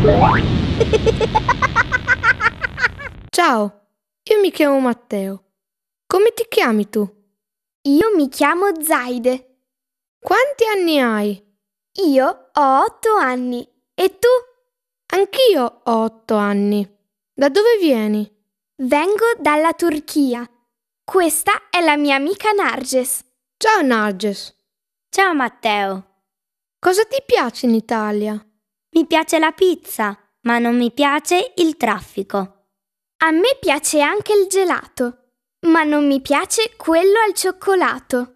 Ciao, io mi chiamo Matteo. Come ti chiami tu? Io mi chiamo Zaide. Quanti anni hai? Io ho otto anni. E tu? Anch'io ho otto anni. Da dove vieni? Vengo dalla Turchia. Questa è la mia amica Narges. Ciao Narges. Ciao Matteo. Cosa ti piace in Italia? Mi piace la pizza, ma non mi piace il traffico. A me piace anche il gelato, ma non mi piace quello al cioccolato.